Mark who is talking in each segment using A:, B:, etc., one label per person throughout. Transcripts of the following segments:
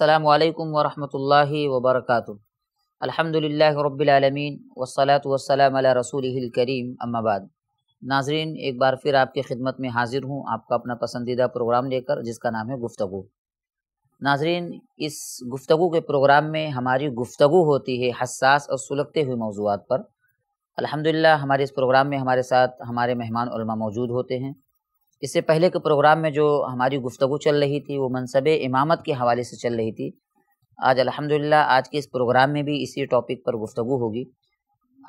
A: असलकम वरहि वबरक अलहमदिल्ला रबालमीन वसलात वसलाम रसूल करीम अम्माबाद नाजरीन एक बार फिर आपकी खिदमत में हाजिर हूँ आपका अपना पसंदीदा प्रोग्राम लेकर जिसका नाम है गुफ्तु नाजरीन इस गुफ्तु के प्रोग्राम में हमारी गुफ्तु होती है हसास और सुलगते हुए मौजूद पर अल्हम्दुलिल्लाह हमारे इस प्रोग्राम में हमारे साथ हमारे मेहमान मौजूद होते हैं इससे पहले के प्रोग्राम में जो हमारी गुफ्तु चल रही थी वो मनसब इमामत के हवाले से चल रही थी आज अल्हम्दुलिल्लाह आज के इस प्रोग्राम में भी इसी टॉपिक पर गुफ्तु होगी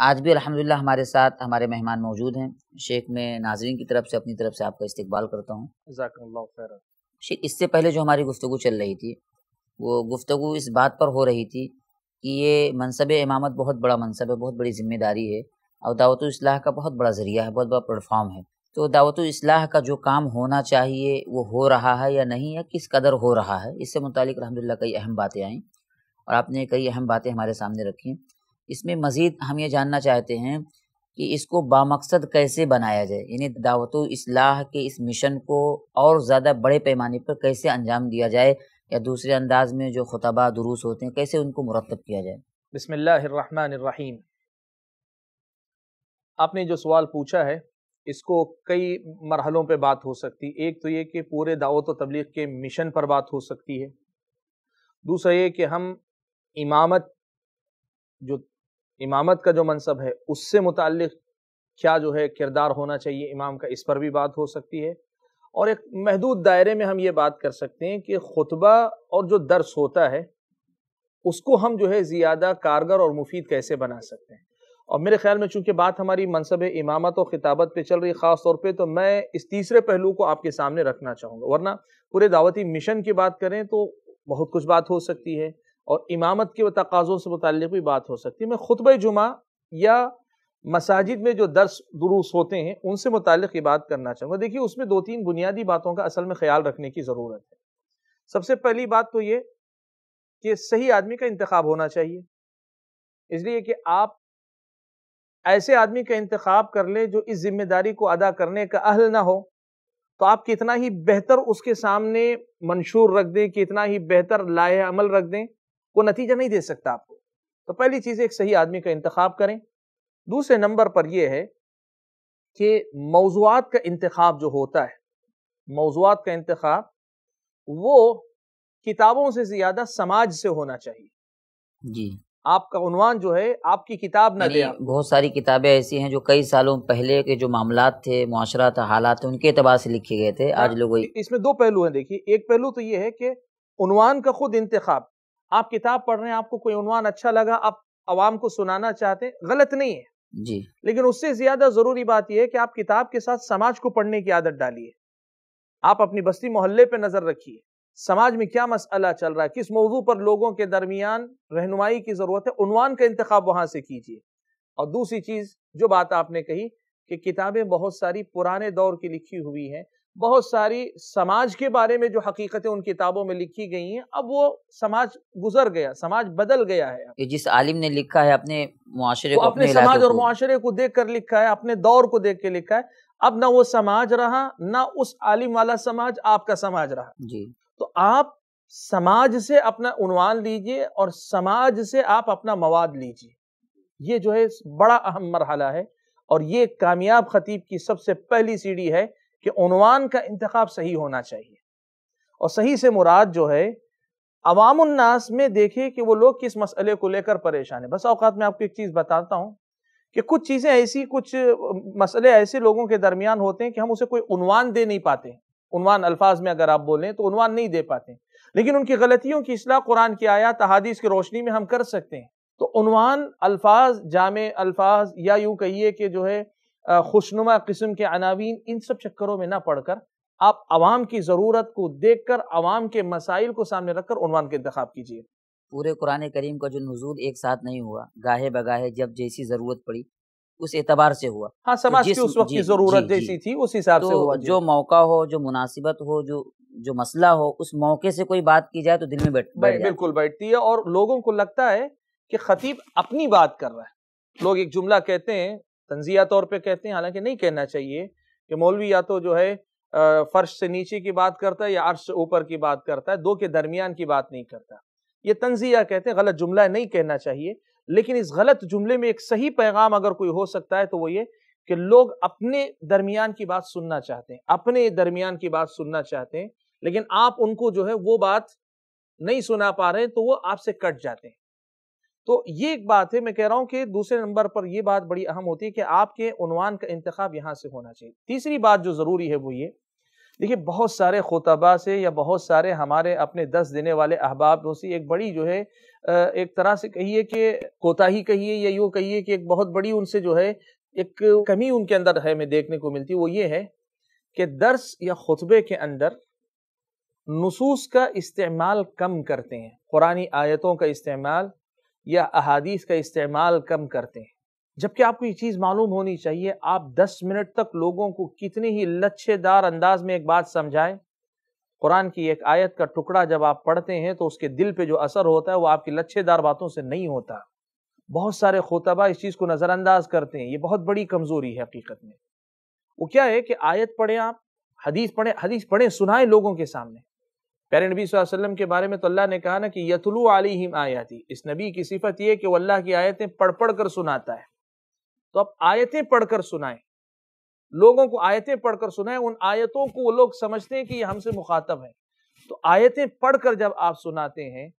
A: आज भी अल्हम्दुलिल्लाह हमारे साथ हमारे मेहमान मौजूद हैं शेख में नाजरन की तरफ से अपनी तरफ से आपका इस्तकबाल करता हूँ शेख इससे पहले जो हमारी गुफ्तु चल रही थी वो गुफ्तु इस बात पर हो रही थी कि ये मनसब इमामत बहुत बड़ा मनसब है बहुत बड़ी जिम्मेदारी है और दावत का बहुत बड़ा ज़रिया है बहुत बड़ा प्लेटफॉर्म है तो दावत असलाह का जो काम होना चाहिए वो हो रहा है या नहीं है किस कदर हो रहा है इससे मुतलिक अलहमदिल्ला कई अहम बातें आई और आपने कई अहम बातें हमारे सामने रखी इसमें मज़ीद हम ये जानना चाहते हैं कि इसको बामकसद कैसे बनाया जाए यानी दावत असलाह के इस मिशन को और ज़्यादा बड़े पैमाने पर कैसे अंजाम दिया जाए या दूसरे अंदाज में जो खुतबा दुरुस होते हैं कैसे उनको मुरतब किया जाए
B: बसमीम आपने जो सवाल पूछा है इसको कई मरहलों पे बात हो सकती एक तो ये कि पूरे दावत तबलीग के मिशन पर बात हो सकती है दूसरा ये कि हम इमामत जो इमामत का जो मनसब है उससे मुतल क्या जो है किरदार होना चाहिए इमाम का इस पर भी बात हो सकती है और एक महदूद दायरे में हम ये बात कर सकते हैं कि खुतबा और जो दर्स होता है उसको हम जो है ज़्यादा कारगर और मुफीद कैसे बना सकते हैं और मेरे ख्याल में चूंकि बात हमारी मनसब इमामत और खिताबत पे चल रही है ख़ास तौर पे तो मैं इस तीसरे पहलू को आपके सामने रखना चाहूँगा वरना पूरे दावती मिशन की बात करें तो बहुत कुछ बात हो सकती है और इमामत के तकाज़ों से मुतल भी बात हो सकती है मैं खुतब जुमा या मसाजिद में जो दर्स दुरूस होते हैं उनसे मुतल ये बात करना चाहूँगा देखिए उसमें दो तीन बुनियादी बातों का असल में ख्याल रखने की ज़रूरत है सबसे पहली बात तो ये कि सही आदमी का इंतखब होना चाहिए इसलिए कि आप ऐसे आदमी का इंतखब कर ले जो इस जिम्मेदारी को अदा करने का अहल ना हो तो आप कितना ही बेहतर उसके सामने मंशूर रख दें कितना ही बेहतर लाए अमल रख दें वो नतीजा नहीं दे सकता आपको तो पहली चीज़ एक सही आदमी का इंतखब करें दूसरे नंबर पर यह है कि मौजूद का इंतखब जो होता है मौजूद का इंतखब वो किताबों से ज़्यादा समाज से होना चाहिए जी आपका उनवान जो है आपकी किताब न दिया
A: बहुत सारी किताबें ऐसी हैं जो कई सालों पहले के जो मामला थे माशरा था हालात थे उनके अतबार से लिखे गए थे हाँ, आज लोग
B: इसमें दो पहलू हैं देखिए एक पहलू तो ये है कि उनवान का खुद इंतखब आप किताब पढ़ रहे हैं आपको कोई उनवान अच्छा लगा आप आवाम को सुनाना चाहते हैं गलत नहीं है जी लेकिन उससे ज्यादा जरूरी बात यह है कि आप किताब के साथ समाज को पढ़ने की आदत डालिए आप अपनी बस्ती मोहल्ले पे नजर रखिए समाज में क्या मसला चल रहा है किस मौजू पर लोगों के दरमियान रहनुमाई की ज़रूरत है उनवान का इंतखब वहाँ से कीजिए और दूसरी चीज़ जो बात आपने कही कि किताबें बहुत सारी पुराने दौर की लिखी हुई हैं बहुत सारी समाज के बारे में जो हकीकतें उन किताबों में लिखी गई हैं अब वो समाज गुजर गया समाज बदल गया है ये जिस आलिम ने लिखा
A: है अपने को अपने, अपने समाज और
B: माशरे को देख कर लिखा है अपने दौर को देख के लिखा है अब ना वो समाज रहा ना उस आलिम वाला समाज आपका समाज रहा जी तो आप समाज से अपना उनवान लीजिए और समाज से आप अपना मवाद लीजिए ये जो है बड़ा अहम मरहला है और ये कामयाब खतीब की सबसे पहली सीढ़ी है कि उनवान का इंतखब सही होना चाहिए और सही से मुराद जो है अवामनास में देखे कि वो लोग किस मसले को लेकर परेशान है बस अवकात में आपको एक चीज़ बताता हूँ कि कुछ चीज़ें ऐसी कुछ मसले ऐसे लोगों के दरमियान होते हैं कि हम उसे कोई उनवान दे नहीं पाते उनवान अल्फाज में अगर आप बोलें तो उनवान नहीं दे पाते लेकिन उनकी गलतियों की असलाह कुरान की आया तहादीस की रोशनी में हम कर सकते हैं तो उनवान अल्फाज जाम अल्फाज या यूँ कहिए कि जो है खुशनुमा किस्म के अनावीन इन सब चक्करों में ना पढ़कर आप आवाम की ज़रूरत को देख कर आवाम के मसाइल को सामने रखकर उनवान के इंतखा कीजिए पूरे कुरान करीम का जो नजूल एक साथ नहीं हुआ गाहे
A: बगाहे जब जैसी ज़रूरत पड़ी उस एतबार से हुआ हाँ तो समाज की उस वक्त की जरूरत जैसी थी उस हिसाब तो से हुआ जो मौका हो जो मुनासिबत हो जो जो मसला हो उस मौके से कोई बात
B: की जाए तो दिल में बैठ बैठ बिल्कुल बैठती है और लोगों को लगता है कि खतीब अपनी बात कर रहा है लोग एक जुमला कहते हैं तंजिया तौर पे कहते हैं हालांकि नहीं कहना चाहिए कि मौलवी या तो जो है फर्श से नीचे की बात करता है या अर्श ऊपर की बात करता है दो के दरमियान की बात नहीं करता ये तंजिया कहते हैं गलत जुमला नहीं कहना चाहिए लेकिन इस गलत जुमले में एक सही पैगाम अगर कोई हो सकता है तो वो ये कि लोग अपने दरमियान की बात सुनना चाहते हैं अपने दरमियान की बात सुनना चाहते हैं लेकिन आप उनको जो है वो बात नहीं सुना पा रहे तो वो आपसे कट जाते हैं तो ये एक बात है मैं कह रहा हूं कि दूसरे नंबर पर यह बात बड़ी अहम होती है कि आपके उनवान का इंतखब यहां से होना चाहिए तीसरी बात जो जरूरी है वो ये देखिए बहुत सारे खुतबा से या बहुत सारे हमारे अपने दस देने वाले अहबाब से एक बड़ी जो है एक तरह से कहिए कि कोताही कहिए या यूँ कहिए कि एक बहुत बड़ी उनसे जो है एक कमी उनके अंदर है हमें देखने को मिलती वो ये है कि दर्स या खुतबे के अंदर नसूस का इस्तेमाल कम करते हैं कुरानी आयतों का इस्तेमाल या अहादीस का इस्तेमाल कम करते हैं जबकि आपको ये चीज़ मालूम होनी चाहिए आप 10 मिनट तक लोगों को कितनी ही लच्छेदार अंदाज में एक बात समझाएं कुरान की एक आयत का टुकड़ा जब आप पढ़ते हैं तो उसके दिल पे जो असर होता है वो आपकी लच्छेदार बातों से नहीं होता बहुत सारे खोतबा इस चीज़ को नज़रअंदाज करते हैं ये बहुत बड़ी कमज़ोरी है हकीकत में वो क्या है कि आयत पढ़ें आप हदीस पढ़ें हदीस पढ़ें सुनाएं लोगों के सामने प्यारे नबी वसल्लम के बारे में तो अल्लाह ने कहा ना कि यतलु आलिम आयाती इस नबी की सिफत यह कि वो अल्लाह की आयतें पढ़ पढ़ कर सुनाता है तो आप आयतें पढ़कर सुनाएं लोगों को आयतें पढ़कर सुनाएं उन आयतों को वो लोग समझते हैं कि ये हमसे मुखातब है तो आयतें पढ़कर जब आप सुनाते हैं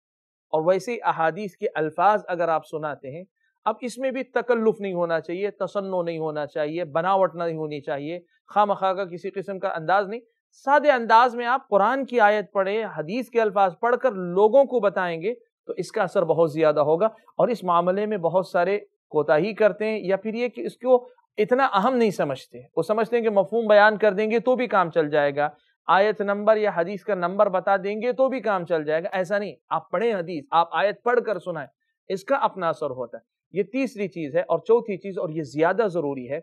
B: और वैसे ही अहादीस के अल्फाज अगर आप सुनाते हैं अब इसमें भी तकल्लुफ़ नहीं होना चाहिए तसन्नो नहीं होना चाहिए बनावट नहीं होनी चाहिए खाम खा का किसी किस्म का अंदाज नहीं सादे अंदाज में आप कुरान की आयत पढ़े हदीस के अल्फाज पढ़कर लोगों को बताएंगे तो इसका असर बहुत ज़्यादा होगा और इस मामले में बहुत सारे कोताही करते हैं या फिर ये कि इसको इतना अहम नहीं समझते वो समझते हैं कि मफहम बयान कर देंगे तो भी काम चल जाएगा आयत नंबर या हदीस का नंबर बता देंगे तो भी काम चल जाएगा ऐसा नहीं आप पढ़ें हदीस आप आयत पढ़ कर सुनाएं इसका अपना असर होता है ये तीसरी चीज़ है और चौथी चीज़ और ये ज़्यादा ज़रूरी है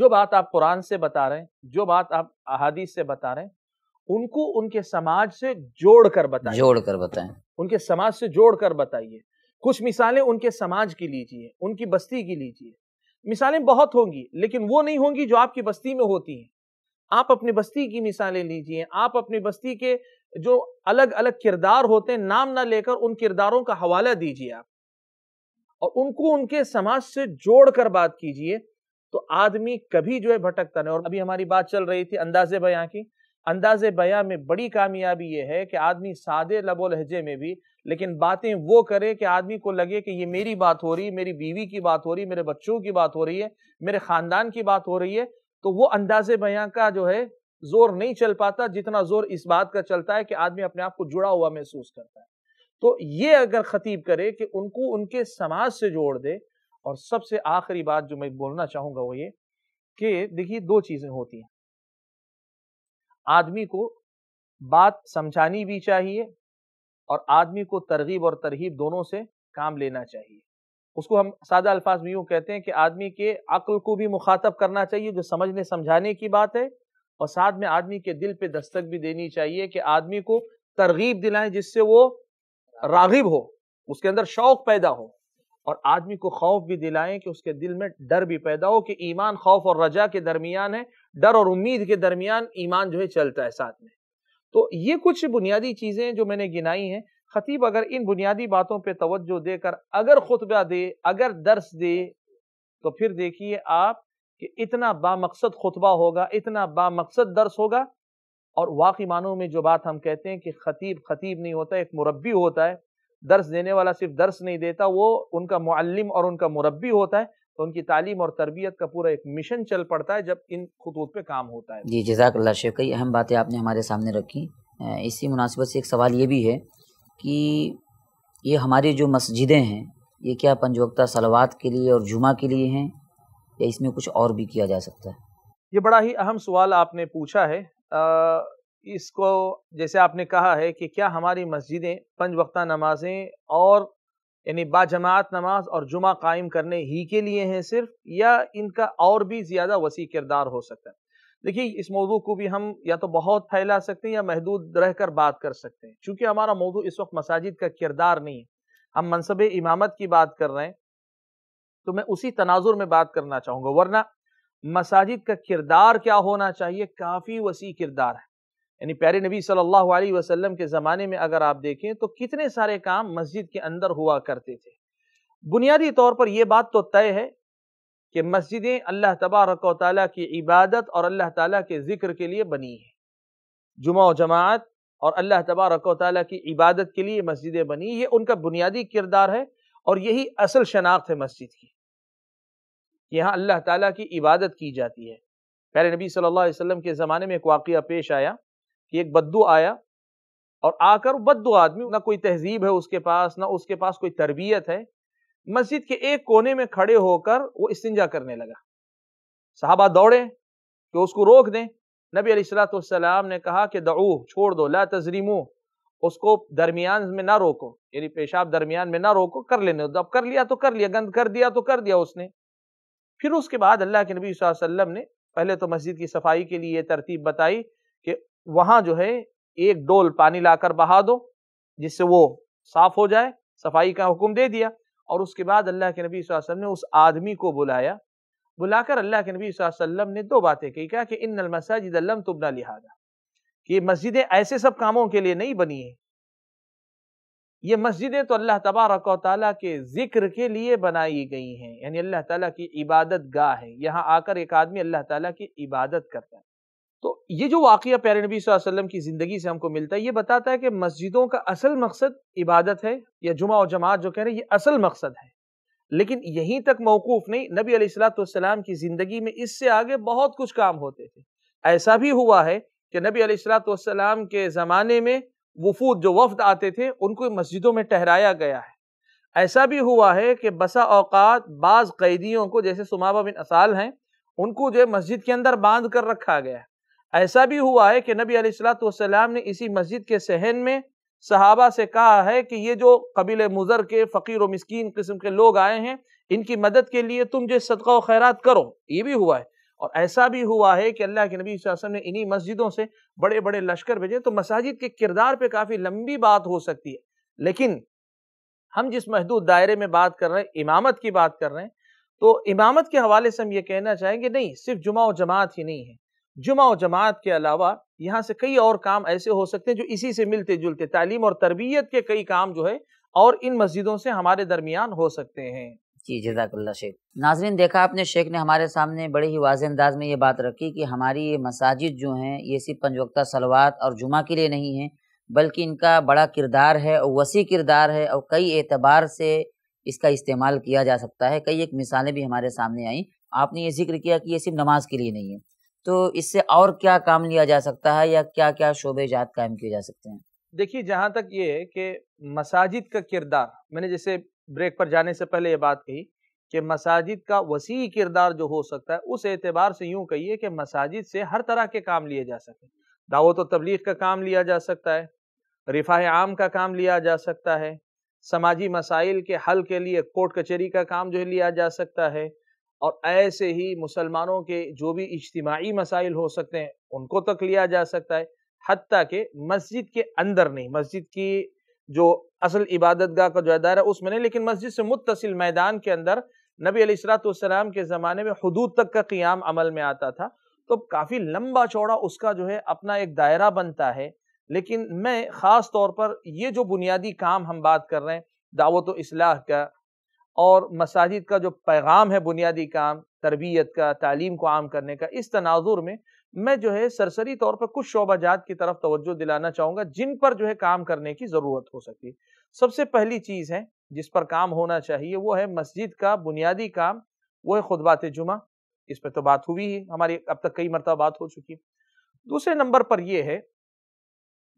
B: जो बात आप कुरान से बता रहे हैं जो बात आप अहादीस से बता रहे हैं उनको उनके समाज से जोड़ कर बताएं जोड़ कर बताएं उनके समाज से जोड़ कर बताइए कुछ मिसालें उनके समाज की लीजिए उनकी बस्ती की लीजिए मिसालें बहुत होंगी लेकिन वो नहीं होंगी जो आपकी बस्ती में होती हैं आप अपनी बस्ती की मिसालें लीजिए आप अपनी बस्ती के जो अलग अलग किरदार होते हैं नाम ना लेकर उन किरदारों का हवाला दीजिए आप और उनको उनके समाज से जोड़कर बात कीजिए तो आदमी कभी जो है भटकता नहीं और अभी हमारी बात चल रही थी अंदाजे बयां की अंदाज बयाँ में बड़ी कामयाबी यह है कि आदमी सादे लबो लहजे में भी लेकिन बातें वो करे कि आदमी को लगे कि ये मेरी बात हो रही है मेरी बीवी की बात हो रही है मेरे बच्चों की बात हो रही है मेरे ख़ानदान की बात हो रही है तो वो अंदाज बयाँ का जो है जोर नहीं चल पाता जितना जोर इस बात का चलता है कि आदमी अपने आप को जुड़ा हुआ महसूस करता है तो ये अगर खतीब करे कि उनको उनके समाज से जोड़ दे और सबसे आखिरी बात जो मैं बोलना चाहूँगा वो ये कि देखिए दो चीज़ें होती हैं आदमी को बात समझानी भी चाहिए और आदमी को तरगीब और तरहीब दोनों से काम लेना चाहिए उसको हम सादा अल्फाज में यूँ कहते हैं कि आदमी के अक्ल को भी मुखातब करना चाहिए जो समझने समझाने की बात है और साथ में आदमी के दिल पे दस्तक भी देनी चाहिए कि आदमी को तरगीब दिलाएं जिससे वो रागिब हो उसके अंदर शौक पैदा हो और आदमी को खौफ भी दिलाएं कि उसके दिल में डर भी पैदा हो कि ईमान खौफ और रजा के दरमियान है डर और उम्मीद के दरमियान ईमान जो है चलता है साथ में तो ये कुछ बुनियादी चीज़ें जो मैंने गिनाई हैं खतीब अगर इन बुनियादी बातों पर तोज्जो देकर अगर खुतबा दे अगर दर्स दे तो फिर देखिए आप कि इतना बामकसद खुतबा होगा इतना बामकसद दर्स होगा और वाकई मानों में जो बात हम कहते हैं कि खतीब खतीब नहीं होता एक मुरबी होता है दर्स देने वाला सिर्फ दर्स नहीं देता वो उनका मुअल्लिम और उनका मुरबी होता है तो उनकी तालीम और तरबियत का पूरा एक मिशन चल पड़ता है जब इन खतूत पे काम होता है जी
A: जजाक शेख कई अहम बातें आपने हमारे सामने रखी इसी मुनासिबत से एक सवाल ये भी है कि ये हमारी जो मस्जिदें हैं ये क्या पंजवक्ता सलवात के लिए और जुमा के लिए हैं या इसमें कुछ और भी किया जा सकता है
B: ये बड़ा ही अहम सवाल आपने पूछा है आ, इसको जैसे आपने कहा है कि क्या हमारी मस्जिदें पंज वक्ता नमाजें और यानी बाजमात नमाज और जुमा कायम करने ही के लिए हैं सिर्फ या इनका और भी ज़्यादा वसी किरदार हो सकता है देखिए इस मौजू को भी हम या तो बहुत फैला सकते हैं या महदूद रह कर बात कर सकते हैं चूँकि हमारा मौजू इस वक्त मसाजिद का किरदार नहीं है हम मनसब इमामत की बात कर रहे हैं तो मैं उसी तनाजुर में बात करना चाहूँगा वरना मसाजिद का किरदार क्या होना चाहिए काफ़ी वसी किरदार है यानी प्यारे नबी सल्लल्लाहु अलैहि वसल्लम के ज़माने में अगर आप देखें तो कितने सारे काम मस्जिद के अंदर हुआ करते थे बुनियादी तौर पर यह बात तो तय है कि मस्जिदें अल्लाह तबारक ताली की इबादत और अल्लाह ताला के ज़िक्र के लिए बनी है जुमा और जमात और अल्लाह तबारक ताली की इबादत के लिए मस्जिदें बनी ये उनका बुनियादी किरदार है और यही असल शनाख्त है मस्जिद की यहाँ अल्लाह ताली की इबादत की जाती है प्यारे नबी सल्लल्लाहु अलैहि वसल्लम के ज़माने में एक वाक़ पेश आया कि एक बद्दू आया और आकर बद्दू आदमी ना कोई तहजीब है उसके पास ना उसके पास कोई तरबियत है मस्जिद के एक कोने में खड़े होकर वो इस्तिंजा करने लगा साहबा दौड़े कि उसको रोक दें नबी अलैहिस्सलाम ने कहा कि दऊ छोड़ दो ला तजरीमू उसको दरमियान में ना रोको यानी पेशाब दरमियान में ना रोको कर लेने दो अब कर लिया तो कर लिया गंद कर दिया तो कर दिया उसने फिर उसके बाद अल्लाह के नबी वसल्लम ने पहले तो मस्जिद की सफाई के लिए तरतीब बताई कि वहां जो है एक डोल पानी लाकर बहा दो जिससे वो साफ हो जाए सफाई का हुक्म दे दिया और उसके बाद अल्लाह के नबी वसल्लम ने उस आदमी को बुलाया बुलाकर अल्लाह के नबी वसल्लम ने दो बातें कही कहा कि इन मसाजिद अल्लम तुबना लिहाजा कि मस्जिदें ऐसे सब कामों के लिए नहीं बनी है ये मस्जिदें तो अल्लाह तबारक ताली के जिक्र के लिए बनाई गई हैं यानी अल्लाह ताला की इबादत गाह है यहाँ आकर एक आदमी अल्लाह ताला की इबादत करता है तो ये जो वाक़ प्यारे नबी वसल्लम की ज़िंदगी से हमको मिलता है ये बताता है कि मस्जिदों का असल मकसद इबादत है या जुमा और जमात जो कह रहे हैं ये असल मकसद है लेकिन यहीं तक मौकूफ़ नहीं नबी अलैहिस्सलाम की ज़िंदगी में इससे आगे बहुत कुछ काम होते थे ऐसा भी हुआ है कि नबी अलैहिस्सलाम के ज़माने में वफूद जो वफद आते थे उनको मस्जिदों में ठहराया गया है ऐसा भी हुआ है कि बसा अवकात बाज़ कैदियों को जैसे सुमाबा बिन असाल हैं उनको जो मस्जिद के अंदर बांध कर रखा गया है ऐसा भी हुआ है कि नबी अलैहिस्सलाम ने इसी मस्जिद के सहन में सहाबा से कहा है कि ये जो कबील मुजर के फ़कीर व मस्किन किस्म के लोग आए हैं इनकी मदद के लिए तुम जो सदका खैरात करो ये भी हुआ है और ऐसा भी हुआ है कि अल्लाह के नबी वसल्लम ने इन्हीं मस्जिदों से बड़े बड़े लश्कर भेजे तो मसाजिद के किरदार पर काफ़ी लंबी बात हो सकती है लेकिन हम जिस महदूद दायरे में बात कर रहे हैं इमामत की बात कर रहे हैं तो इमामत के हवाले से हम ये कहना चाहेंगे नहीं सिर्फ जुमा और जमात ही नहीं है जुमा और जमात के अलावा यहाँ से कई और काम ऐसे हो सकते हैं जो इसी से मिलते जुलते तालीम और तरबियत के कई काम जो है और इन मस्जिदों से हमारे दरमियान हो सकते हैं
A: जी जजाकल्ला शेख नाजरीन देखा आपने शेख ने हमारे सामने बड़े ही वाज अंदाज में ये बात रखी कि हमारी ये मसाजिद जो हैं ये सिर्फ पंजवक्ता सलवात और जुमा के लिए नहीं है बल्कि इनका बड़ा किरदार है और वसी किरदार है और कई एतबार से इसका इस्तेमाल किया जा सकता है कई एक मिसालें भी हमारे सामने आई आपने ये जिक्र किया कि ये सिर्फ नमाज के लिए नहीं है तो इससे और क्या काम लिया जा सकता है या क्या क्या शोबे जात कायम किए जा सकते हैं
B: देखिए जहाँ तक ये है कि मसाजिद का किरदार मैंने जैसे ब्रेक पर जाने से पहले ये बात कही कि मसाजिद का वसी किरदार जो हो सकता है उस एतबार से यूँ कहिए कि मसाजिद से हर तरह के काम लिए जा सकते हैं दावत व तबलीग का काम लिया जा सकता है रिफाह आम का काम लिया जा सकता है समाजी मसाइल के हल के लिए कोर्ट कचहरी का काम जो है लिया जा सकता है और ऐसे ही मुसलमानों के जो भी इज्तमाही मसाइल हो सकते हैं उनको तक तो लिया जा सकता है हती कि मस्जिद के अंदर नहीं मस्जिद की जो असल इबादत गाह का जो अदार है उसमें नहीं लेकिन मस्जिद से मुतसिल मैदान के अंदर नबी अलीसरातम के ज़माने में हदूद तक का क्याम अमल में आता था तो काफ़ी लंबा चौड़ा उसका जो है अपना एक दायरा बनता है लेकिन मैं ख़ास तौर पर ये जो बुनियादी काम हम बात कर रहे हैं दावत इसलाह का और मसाजिद का जो पैगाम है बुनियादी काम तरबियत का तालीम को आम करने का इस तनाजुर में मैं जो है सरसरी तौर पर कुछ शोबाजात की तरफ तवज्जो दिलाना चाहूँगा जिन पर जो है काम करने की ज़रूरत हो सकती है सबसे पहली चीज़ है जिस पर काम होना चाहिए वो है मस्जिद का बुनियादी काम वो है खुतबात जुमा इस पर तो बात हुई है हमारी अब तक कई मरतबा बात हो चुकी है दूसरे नंबर पर यह है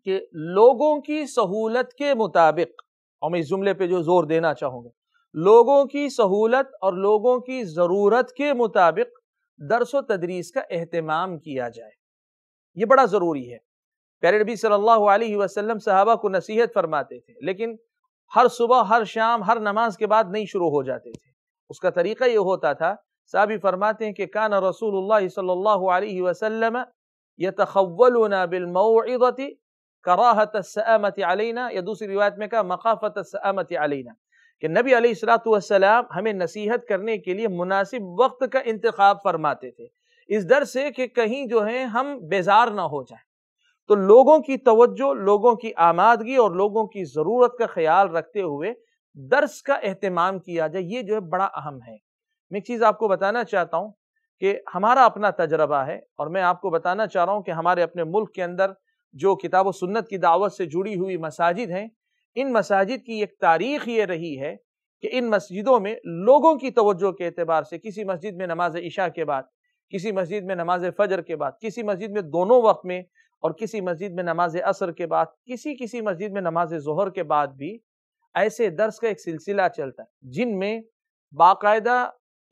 B: कि लोगों की सहूलत के मुताबिक और मैं इस जुमले पर जो जोर देना चाहूँगा लोगों की सहूलत और लोगों की ज़रूरत के मुताबिक दरस व तदरीस का अहतमाम किया जाए ये बड़ा ज़रूरी है प्यारे नबी सल्लल्लाहु अलैहि वसल्लम सहाबा को नसीहत फरमाते थे लेकिन हर सुबह हर शाम हर नमाज के बाद नहीं शुरू हो जाते थे उसका तरीका ये होता था साहबी फरमाते हैं कि कान रसूल सल्लल्लाहु अलैहि वसल्लम यतखवलना बिलमौइदति कराहत सअमत अलैना या दूसरी रिवायत में कहा मकाफत सहमत अलैना कि नबी अलैहिस्सलाम हमें नसीहत करने के लिए मुनासिब वक्त का इंतखब फरमाते थे इस डर से कि कहीं जो है हम बेजार ना हो जाए तो लोगों की तवज्जो लोगों की आमादगी और लोगों की ज़रूरत का ख्याल रखते हुए दर्स का अहतमाम किया जाए ये जो है बड़ा अहम है मैं एक चीज़ आपको बताना चाहता हूँ कि हमारा अपना तजर्बा है और मैं आपको बताना चाह रहा हूँ कि हमारे अपने मुल्क के अंदर जो किताब सुन्नत की दावत से जुड़ी हुई मसाजिद हैं इन मसाजिद की एक तारीख ये रही है कि इन मस्जिदों में लोगों की तवज्जो के अतबार से किसी मस्जिद में नमाज इशा के बाद किसी मस्जिद में नमाज फजर के बाद किसी मस्जिद में दोनों वक्त में और किसी मस्जिद में नमाज असर के बाद किसी किसी मस्जिद में नमाज जहर के बाद भी ऐसे दर्स का एक सिलसिला चलता है जिनमें बाकायदा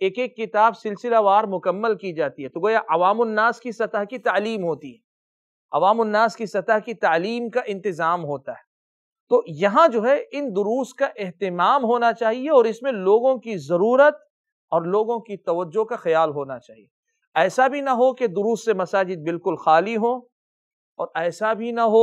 B: एक एक किताब सिलसिलावार मुकम्मल की जाती है तो गोया अवामनास की सतह की तालीम होती है अवामनास की सतह की तालीम का इंतज़ाम होता है तो यहां जो है इन दुरूस का अहतमाम होना चाहिए और इसमें लोगों की ज़रूरत और लोगों की तवज्जो का ख्याल होना चाहिए ऐसा भी ना हो कि दुरूस से मसाजिद बिल्कुल खाली हो और ऐसा भी ना हो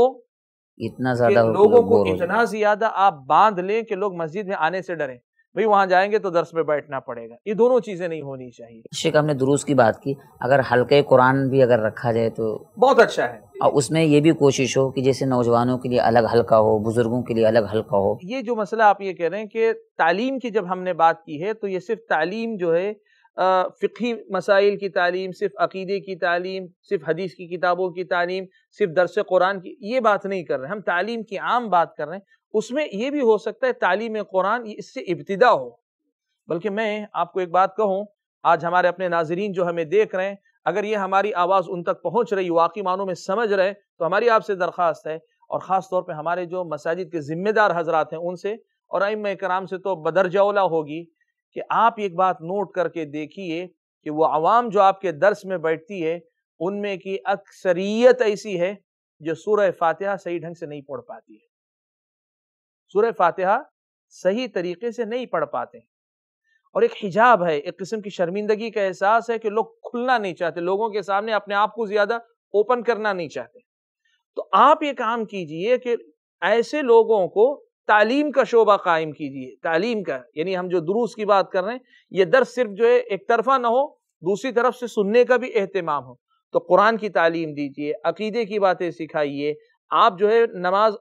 A: इतना ज्यादा लोगों को इतना
B: ज्यादा आप बांध लें कि लोग मस्जिद में आने से डरें भाई वहां जाएंगे तो दर्श में बैठना पड़ेगा ये दोनों चीजें नहीं होनी चाहिए
A: शेख हमने दुरुस्त की बात की अगर हल्के कुरान भी अगर रखा जाए तो बहुत अच्छा है और उसमें ये भी कोशिश हो कि जैसे नौजवानों के लिए अलग हल्का हो बुजुर्गों के लिए अलग हल्का हो
B: ये जो मसला आप ये कह रहे हैं कि तालीम की जब हमने बात की है तो ये सिर्फ तालीम जो है फ़िकी मसाइल की तालीम सिर्फ अकीदे की तालीम सिर्फ हदीस की किताबों की तालीम सिर्फ दरस कुरान की ये बात नहीं कर रहे हम तालीम की आम बात कर रहे हैं उसमें ये भी हो सकता है तालीम कुरान इससे इब्तदा हो बल्कि मैं आपको एक बात कहूँ आज हमारे अपने नाजरीन जो हमें देख रहे हैं अगर ये हमारी आवाज़ उन तक पहुँच रही वाकई मानों में समझ रहे तो हमारी आपसे दरख्वास्त है और ख़ास तौर पर हमारे जो मसाजिद के ज़िम्मेदार हजरात हैं उनसे और अम कराम से तो बदरजाउला होगी कि आप एक बात नोट करके देखिए कि वो आवाम जो आपके दर्स में बैठती है उनमें की अक्सरियत ऐसी है जो सूर्य फातिहा सही ढंग से नहीं पढ़ पाती है सूर्य फातहा सही तरीके से नहीं पढ़ पाते और एक हिजाब है एक किस्म की शर्मिंदगी का एहसास है कि लोग खुलना नहीं चाहते लोगों के सामने अपने आप को ज्यादा ओपन करना नहीं चाहते तो आप ये काम कीजिए कि ऐसे लोगों को तालीम का शोबा कायम कीजिए तालीम का यानी हम जो दुरुस्त की बात कर रहे हैं ये दर सिर्फ जो है एक तरफा ना हो दूसरी तरफ से सुनने का भी अहतमाम हो तो कुरान की तालीम दीजिए अकीदे की बातें सिखाइए आप जो है नमाज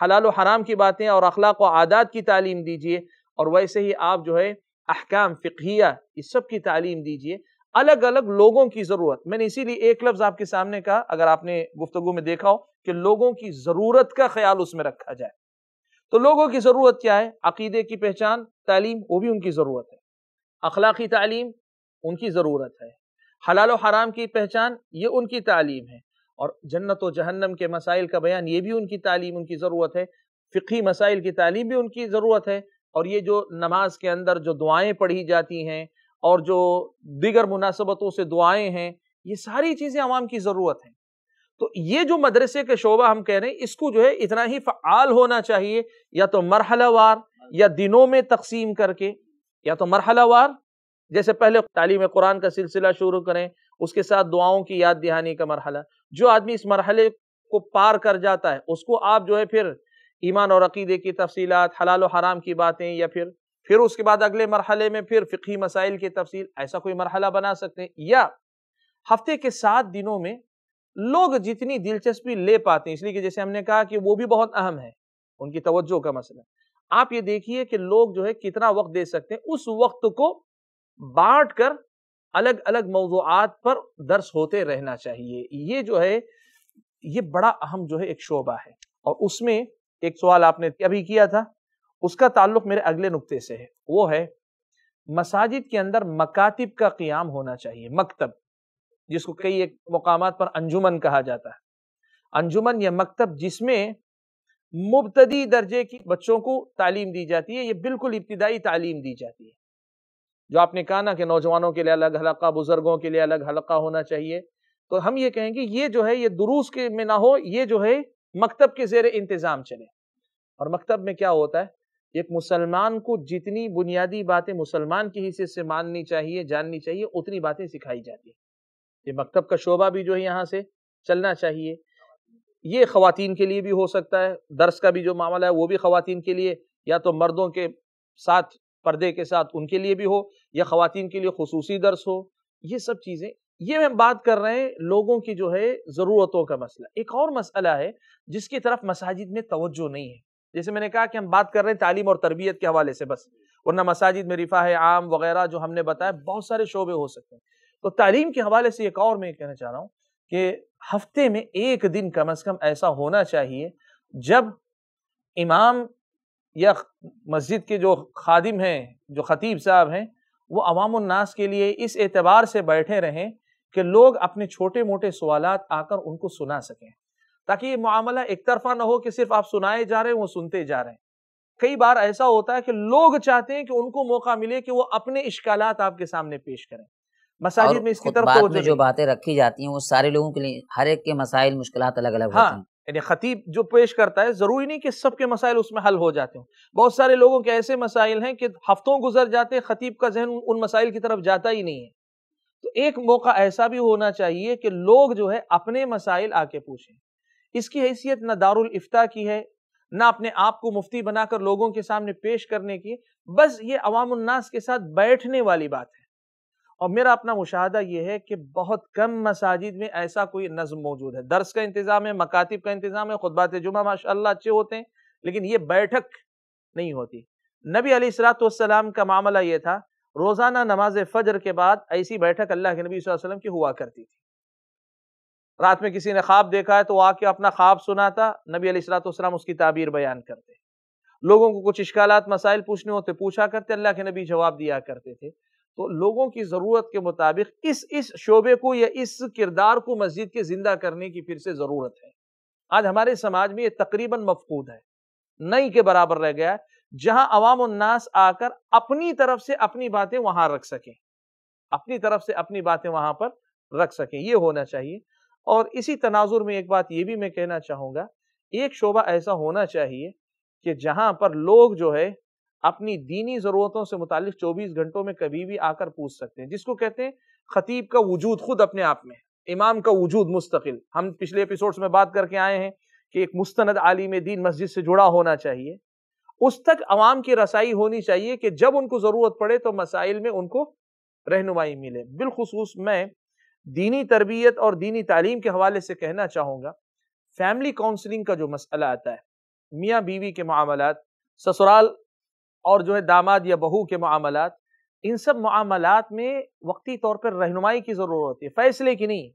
B: हलाल हराम की बातें और अखलाक व आदात की तालीम दीजिए और वैसे ही आप जो है अहकाम फ़िकिया इस सब की तालीम दीजिए अलग अलग लोगों की ज़रूरत मैंने इसीलिए एक लफ्ज़ आपके सामने कहा अगर आपने गुफ्तु में देखा हो कि लोगों की ज़रूरत का ख्याल उसमें रखा जाए तो लोगों की ज़रूरत क्या है अकीदे की पहचान तालीम वो भी उनकी ज़रूरत है अखलाकी तालीम उनकी ज़रूरत है हलाल हराम की पहचान ये उनकी तालीम है और जन्नत व जहन्नम के मसाइल का बयान ये भी उनकी तालीम उनकी ज़रूरत है फ़िकी मसाइल की तालीम भी उनकी ज़रूरत है और ये जो नमाज के अंदर जो दुआएँ पढ़ी जाती हैं और जो दिगर मुनासबतों से दुआएँ हैं ये सारी चीज़ें आवाम की ज़रूरत हैं तो ये जो मदरसे के शोबा हम कह रहे हैं इसको जो है इतना ही फ़ाल होना चाहिए या तो मरहलावार या दिनों में तकसीम करके या तो मरहलावार जैसे पहले तालीम कुरान का सिलसिला शुरू करें उसके साथ दुआओं की याद दहानी का मरहला जो आदमी इस मरहले को पार कर जाता है उसको आप जो है फिर ईमान और अकीदे की तफसीत हलाल हराम की बातें या फिर फिर उसके बाद अगले मरहले में फिर फ़िकी मसाइल की तफसील ऐसा कोई मरहला बना सकते हैं या हफ्ते के सात दिनों में लोग जितनी दिलचस्पी ले पाते हैं इसलिए कि जैसे हमने कहा कि वो भी बहुत अहम है उनकी तवज्जो का मसला आप ये देखिए कि लोग जो है कितना वक्त दे सकते हैं उस वक्त को बांट कर अलग अलग मौजूद पर दर्स होते रहना चाहिए ये जो है ये बड़ा अहम जो है एक शोबा है और उसमें एक सवाल आपने अभी किया था उसका ताल्लुक मेरे अगले नुक्ते से है वो है मसाजिद के अंदर मकातिब का क्याम होना चाहिए मकतब जिसको कई एक मकाम पर अंजुमन कहा जाता है अंजुमन या मकतब जिसमें मुबतदी दर्जे की बच्चों को तालीम दी जाती है ये बिल्कुल इब्तदाई तालीम दी जाती है जो आपने कहा ना कि नौजवानों के लिए अलग हलका बुजुर्गों के लिए अलग हलका होना चाहिए तो हम ये कहेंगे ये जो है ये दुरूस के में ना हो ये जो है मकतब के जेर इंतज़ाम चले और मकतब में क्या होता है एक मुसलमान को जितनी बुनियादी बातें मुसलमान के हिस्से से माननी चाहिए जाननी चाहिए उतनी बातें सिखाई जाती हैं ये मकतब का शोबा भी जो है यहाँ से चलना चाहिए ये खातन के लिए भी हो सकता है दर्स का भी जो मामला है वो भी खातन के लिए या तो मर्दों के साथ पर्दे के साथ उनके लिए भी हो या ख़वान के लिए खसूसी दर्स हो ये सब चीज़ें ये हम बात कर रहे हैं लोगों की जो है ज़रूरतों का मसला एक और मसला है जिसकी तरफ मसाजिद में तोज्जो नहीं है जैसे मैंने कहा कि हम बात कर रहे हैं तालीम और तरबियत के हवाले से बस वरना मसाजिद में रिफा है आम वगैरह जो हमने बताया बहुत सारे शोबे हो सकते हैं तो तालीम के हवाले से एक और मैं कहना चाह रहा हूँ कि हफ्ते में एक दिन कम अज़ कम ऐसा होना चाहिए जब इमाम या मस्जिद के जो खादिम हैं जो ख़तीब साहब हैं वो अवामनास के लिए इस एतबार से बैठे रहें कि लोग अपने छोटे मोटे सवाल आकर उनको सुना सकें ताकि ये मामला एक तरफा ना हो कि सिर्फ आप सुनाए जा रहे हैं वो सुनते जा रहे हैं कई बार ऐसा होता है कि लोग चाहते हैं कि उनको मौका मिले कि वो अपने इश्काल आपके सामने पेश करें
A: मसाजिद में इसकी तरफ जो बातें रखी जाती हैं वो सारे लोगों के लिए हर एक के मसाइल मुश्किल अलग अलग हाँ,
B: यानी ख़तीब जो पेश करता है ज़रूरी नहीं कि सबके मसाइल उसमें हल हो जाते हों बहुत सारे लोगों के ऐसे मसाइल हैं कि हफ्तों गुजर जाते ख़तीब का जहन उन मसाइल की तरफ जाता ही नहीं है तो एक मौका ऐसा भी होना चाहिए कि लोग जो है अपने मसाइल आके पूछें इसकी हैसियत ना दारुल इफ्ता की है ना अपने आप को मुफ्ती बनाकर लोगों के सामने पेश करने की बस ये अवामनास के साथ बैठने वाली बात है और मेरा अपना मुशाह यह है कि बहुत कम मसाजिद में ऐसा कोई नज़म मौजूद है दर्स का इंतज़ाम है मकातब का इंतज़ाम है खुतबात जुमा माशा अच्छे होते हैं लेकिन ये बैठक नहीं होती नबी अलीसलाम का मामला ये था रोज़ाना नमाज फ़जर के बाद ऐसी बैठक अल्लाह के नबी वसल्लम की हुआ करती थी रात में किसी ने ख्वाब देखा है तो आके अपना ख्वाब सुना था नबी अलीसलाम उसकी ताबीर बयान करते लोगों को कुछ इश्काल मसाइल पूछने होते पूछा करते अल्लाह के नबी जवाब दिया करते थे तो लोगों की ज़रूरत के मुताबिक इस इस शोबे को या इस किरदार को मस्जिद के ज़िंदा करने की फिर से ज़रूरत है आज हमारे समाज में ये तकरीबन मफकूद है नहीं के बराबर रह गया है जहां अवाम उन्नास आकर अपनी तरफ से अपनी बातें वहां रख सकें अपनी तरफ से अपनी बातें वहां पर रख सकें ये होना चाहिए और इसी तनाजुर में एक बात ये भी मैं कहना चाहूँगा एक शोबा ऐसा होना चाहिए कि जहां पर लोग जो है अपनी दीनी ज़रूरतों से मुतल 24 घंटों में कभी भी आकर पूछ सकते हैं जिसको कहते हैं खतीब का वजूद खुद अपने आप में इमाम का वजूद मुस्तकिल हम पिछले एपिसोड्स में बात करके आए हैं कि एक मुस्तंद आलिम दीन मस्जिद से जुड़ा होना चाहिए उस तक आवाम की रसाई होनी चाहिए कि जब उनको ज़रूरत पड़े तो मसाइल में उनको रहनुमाई मिले बिलखसूस मैं दीनी तरबियत और दीनी तालीम के हवाले से कहना चाहूँगा फैमिली काउंसलिंग का जो मसला आता है मियाँ बीवी के मामला ससुराल और जो है दामाद या बहू के मामलात इन सब मामलात में वक्ती तौर पर रहनुमाई की ज़रूरत होती है फैसले की नहीं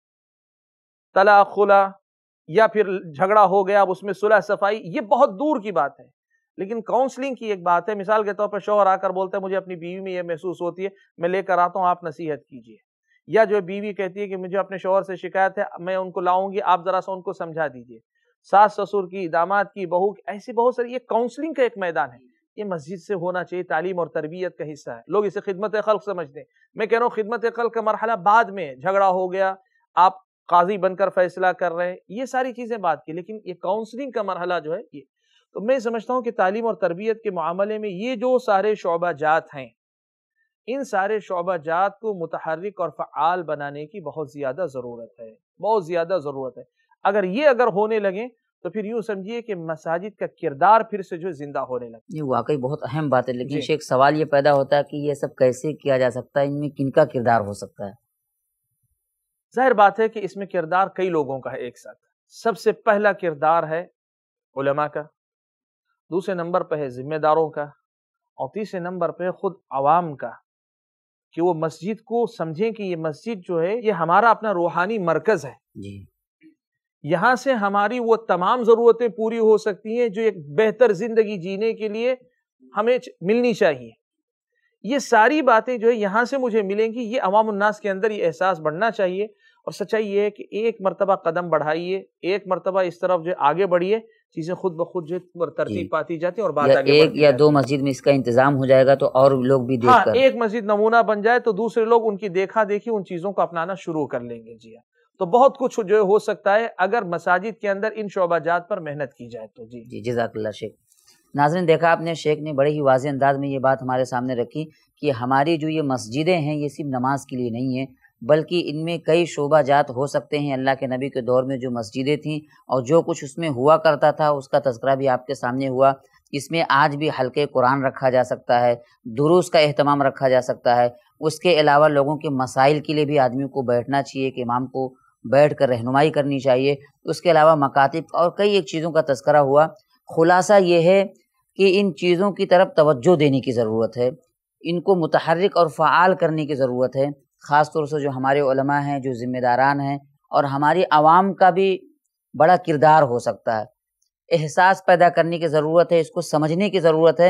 B: तला खुला या फिर झगड़ा हो गया अब उसमें सुलह सफाई ये बहुत दूर की बात है लेकिन काउंसलिंग की एक बात है मिसाल के तौर पर शोहर आकर बोलते हैं मुझे अपनी बीवी में यह महसूस होती है मैं लेकर आता हूँ आप नसीहत कीजिए या जो बीवी कहती है कि मुझे अपने शोहर से शिकायत है मैं उनको लाऊंगी आप ज़रा सा उनको समझा दीजिए सास ससुर की दामाद की बहू की ऐसी बहुत सारी ये काउंसलिंग का एक मैदान है ये मस्जिद से होना चाहिए तालीम और तरबियत का हिस्सा है लोग इसे खिदमत खल समझते हैं मैं कह रहा हूँ खिदमत खल का मरहला बाद में झगड़ा हो गया आप काजी बनकर फैसला कर रहे हैं ये सारी चीज़ें बात की लेकिन ये काउंसलिंग का मरहला जो है ये तो मैं समझता हूँ कि तालीम और तरबियत के मामले में ये जो सारे शोबा जात हैं इन सारे शोबा जात को मुतहरक और फ़ाल बनाने की बहुत ज़्यादा ज़रूरत है बहुत ज़्यादा ज़रूरत है अगर ये अगर होने लगे तो फिर यूँ समझिए कि मसाजिद का किरदार फिर से जो जिंदा होने लगा
A: ये वाकई बहुत अहम बात है लेकिन शेख सवाल ये पैदा होता है कि ये सब कैसे किया जा सकता है इनमें किन का किरदार हो सकता है
B: जाहिर बात है कि इसमें किरदार कई लोगों का है एक साथ सबसे पहला किरदार है उलमा का दूसरे नंबर पर है जिम्मेदारों का और तीसरे नंबर पर ख़ुद आवाम का कि वो मस्जिद को समझें कि ये मस्जिद जो है ये हमारा अपना रूहानी मरकज़ है जी यहाँ से हमारी वो तमाम ज़रूरतें पूरी हो सकती हैं जो एक बेहतर ज़िंदगी जीने के लिए हमें मिलनी चाहिए ये सारी बातें जो है यहाँ से मुझे मिलेंगी ये अवामनास के अंदर ये एहसास बढ़ना चाहिए और सच्चाई ये है कि एक मरतबा कदम बढ़ाइए एक मरतबा इस तरफ जो आगे बढ़िए चीज़ें खुद ब खुद जो तरतीब पाती जाती है और बात या आगे एक या दो
A: मस्जिद में इसका इंतजाम हो जाएगा तो और लोग भी देख हाँ, एक
B: मस्जिद नमूना बन जाए तो दूसरे लोग उनकी देखा देखी उन चीज़ों को अपनाना शुरू कर लेंगे जी हाँ तो बहुत कुछ जो हो सकता है अगर मसाजिद के अंदर इन शोबाजात पर मेहनत की जाए तो जी
A: जी जजाकल्ला शेख नाजरन देखा आपने शेख ने बड़े ही वाज अंदाज में ये बात हमारे सामने रखी कि हमारी जो ये मस्जिदें हैं ये सिर्फ नमाज के लिए नहीं है बल्कि इनमें कई जात हो सकते हैं अल्लाह के नबी के दौर में जो मस्जिदें थीं और जो कुछ उसमें हुआ करता था उसका तस्करा भी आपके सामने हुआ इसमें आज भी हल्के कुरान रखा जा सकता है दुरुस्त का अहतमाम रखा जा सकता है उसके अलावा लोगों के मसाइल के लिए भी आदमी को बैठना चाहिए कि इमाम को बैठ कर रहनुमाई करनी चाहिए उसके अलावा मकातब और कई एक चीज़ों का तस्करा हुआ खुलासा ये है कि इन चीज़ों की तरफ तवज्जो देने की ज़रूरत है इनको मुतहरक और फ़ाल करने की ज़रूरत है ख़ास तौर से जो हमारे उलमा हैं जो ज़िम्मेदारान हैं और हमारी आवाम का भी बड़ा किरदार हो सकता है एहसास पैदा करने की ज़रूरत है इसको समझने की ज़रूरत है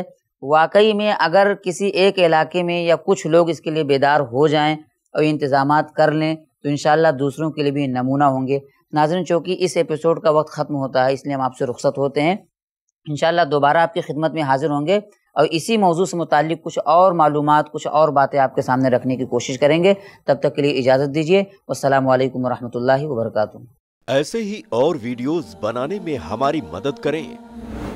A: वाकई में अगर किसी एक इलाके में या कुछ लोग इसके लिए बेदार हो जाएं और इंतज़ाम कर लें तो इन दूसरों के लिए भी नमूना होंगे नाजन चौकी इस एपिसोड का वक्त ख़त्म होता है इसलिए हम आपसे रुख्सत होते हैं इन दोबारा आपकी खिदमत में हाजिर होंगे और इसी मौजू से मुतल कुछ और मालूम कुछ और बातें आपके सामने रखने की कोशिश करेंगे तब तक के लिए इजाज़त दीजिए असल वरहमल वर्क
B: ऐसे ही और वीडियोज़ बनाने में हमारी मदद करें